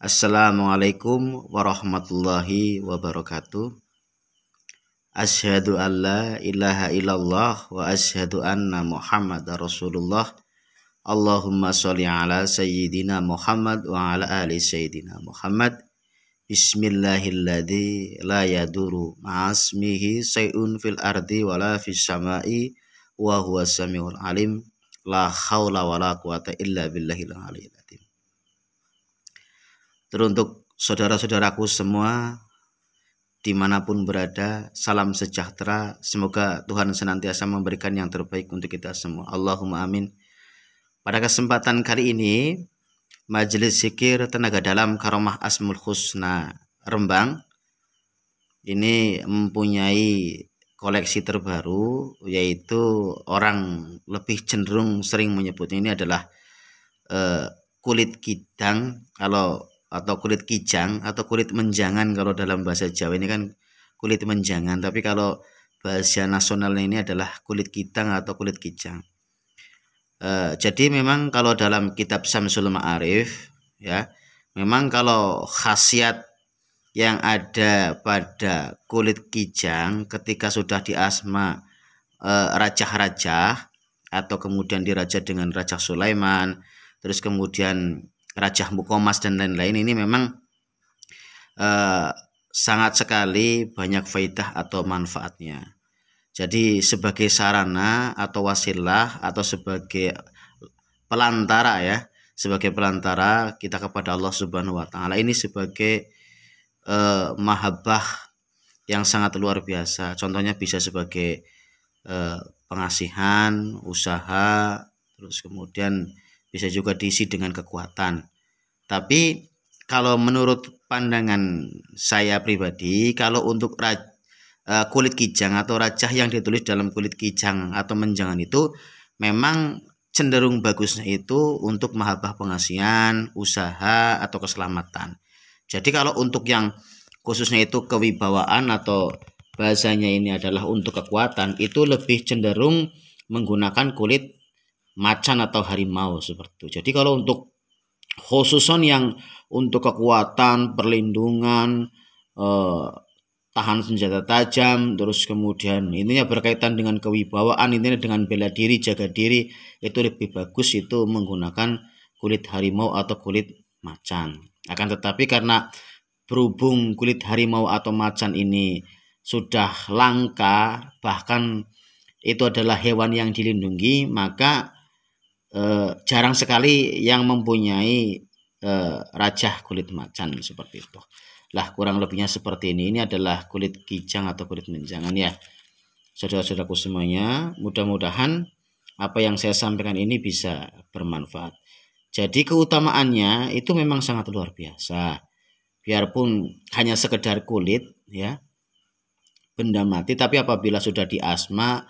Assalamualaikum warahmatullahi wabarakatuh. Ashadu an la ilaha illallah wa ashadu anna Muhammad Rasulullah. Allahumma sholli ala sayyidina Muhammad wa ala ali sayyidina Muhammad. Bismillahilladzi la yaduru ma'asmihi say'un fil ardi wa la fis samai wa huwa samiul alim. La haula wa la quwata illa billahi aliyil Teruntuk saudara-saudaraku semua, dimanapun berada, salam sejahtera. Semoga Tuhan senantiasa memberikan yang terbaik untuk kita semua. Allahumma amin. Pada kesempatan kali ini, Majelis Zikir Tenaga Dalam Karomah Asmul Husna Rembang ini mempunyai koleksi terbaru yaitu orang lebih cenderung sering menyebut ini adalah uh, kulit kidang kalau atau kulit kijang atau kulit menjangan kalau dalam bahasa Jawa ini kan kulit menjangan tapi kalau bahasa nasional ini adalah kulit kitang atau kulit kijang e, jadi memang kalau dalam kitab Samsul Ma'arif ya memang kalau khasiat yang ada pada kulit kijang ketika sudah diasma e, eh, raja-raja atau kemudian diraja dengan Raja Sulaiman terus kemudian Raja Mukomas dan lain-lain ini memang eh, sangat sekali banyak faidah atau manfaatnya. Jadi sebagai sarana atau wasilah atau sebagai pelantara ya, sebagai pelantara kita kepada Allah Subhanahu wa taala ini sebagai eh, mahabbah yang sangat luar biasa. Contohnya bisa sebagai eh, pengasihan, usaha, terus kemudian bisa juga diisi dengan kekuatan. Tapi kalau menurut pandangan saya pribadi, kalau untuk raj, e, kulit kijang atau rajah yang ditulis dalam kulit kijang atau menjangan itu memang cenderung bagusnya itu untuk mahabbah pengasihan, usaha atau keselamatan. Jadi kalau untuk yang khususnya itu kewibawaan atau bahasanya ini adalah untuk kekuatan itu lebih cenderung menggunakan kulit macan atau harimau seperti itu. Jadi kalau untuk khususon yang untuk kekuatan, perlindungan, eh, tahan senjata tajam, terus kemudian intinya berkaitan dengan kewibawaan, intinya dengan bela diri, jaga diri, itu lebih bagus itu menggunakan kulit harimau atau kulit macan. Akan tetapi karena berhubung kulit harimau atau macan ini sudah langka, bahkan itu adalah hewan yang dilindungi, maka eh, jarang sekali yang mempunyai eh, rajah kulit macan seperti itu. Lah kurang lebihnya seperti ini. Ini adalah kulit kijang atau kulit menjangan ya. Saudara-saudaraku semuanya, mudah-mudahan apa yang saya sampaikan ini bisa bermanfaat. Jadi keutamaannya itu memang sangat luar biasa. Biarpun hanya sekedar kulit ya benda mati tapi apabila sudah di asma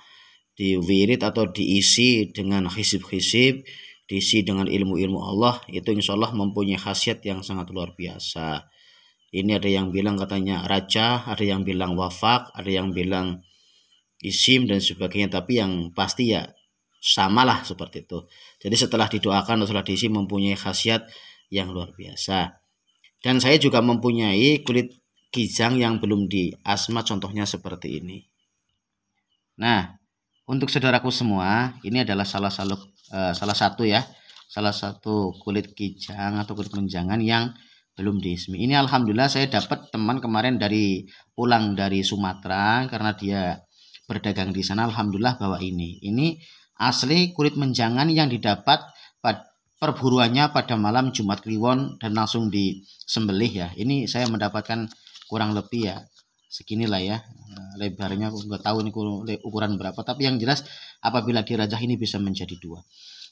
diwirid atau diisi dengan khisib-khisib diisi dengan ilmu-ilmu Allah, itu insya Allah mempunyai khasiat yang sangat luar biasa. Ini ada yang bilang katanya raja, ada yang bilang wafak, ada yang bilang isim dan sebagainya. Tapi yang pasti ya samalah seperti itu. Jadi setelah didoakan setelah diisi mempunyai khasiat yang luar biasa. Dan saya juga mempunyai kulit kijang yang belum diasma contohnya seperti ini. Nah, untuk saudaraku semua, ini adalah salah satu uh, salah satu ya, salah satu kulit kijang atau kulit menjangan yang belum diismi. Ini alhamdulillah saya dapat teman kemarin dari pulang dari Sumatera karena dia berdagang di sana. Alhamdulillah bahwa ini. Ini asli kulit menjangan yang didapat perburuannya pada malam Jumat Kliwon dan langsung disembelih ya. Ini saya mendapatkan kurang lebih ya segini lah ya eh, lebarnya aku nggak tahu ini ukuran berapa tapi yang jelas apabila dirajah ini bisa menjadi dua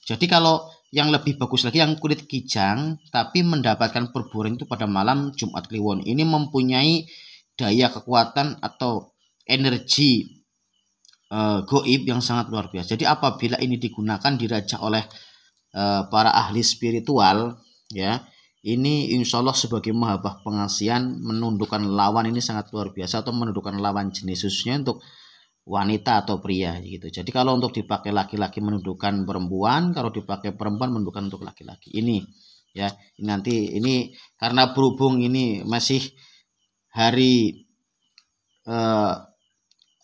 jadi kalau yang lebih bagus lagi yang kulit kijang tapi mendapatkan perburuan itu pada malam Jumat Kliwon ini mempunyai daya kekuatan atau energi uh, goib yang sangat luar biasa jadi apabila ini digunakan dirajah oleh uh, para ahli spiritual ya ini insya Allah sebagai mahabah pengasihan menundukkan lawan ini sangat luar biasa atau menundukkan lawan jenis khususnya untuk wanita atau pria gitu. Jadi kalau untuk dipakai laki-laki menundukkan perempuan, kalau dipakai perempuan menundukkan untuk laki-laki. Ini ya, nanti ini karena berhubung ini masih hari eh,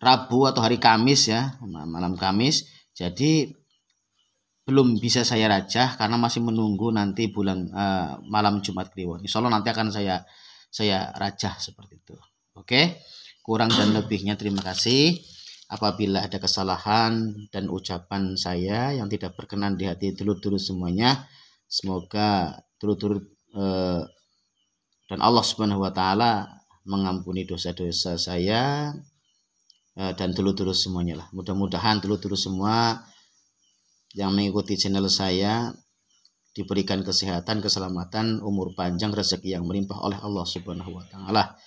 Rabu atau hari Kamis ya, malam Kamis. Jadi belum bisa saya rajah karena masih menunggu nanti bulan uh, malam Jumat Kliwon. Insya Allah nanti akan saya saya rajah seperti itu. Oke, okay? kurang dan lebihnya terima kasih. Apabila ada kesalahan dan ucapan saya yang tidak berkenan di hati dulur-dulur semuanya, semoga dulur-dulur uh, eh, dan Allah Subhanahu wa taala mengampuni dosa-dosa saya uh, dan dulur-dulur semuanya lah. Mudah-mudahan dulur-dulur semua yang mengikuti channel saya diberikan kesehatan, keselamatan, umur panjang, rezeki yang melimpah oleh Allah Subhanahu wa taala.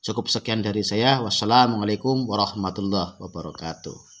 Cukup sekian dari saya. Wassalamualaikum warahmatullahi wabarakatuh.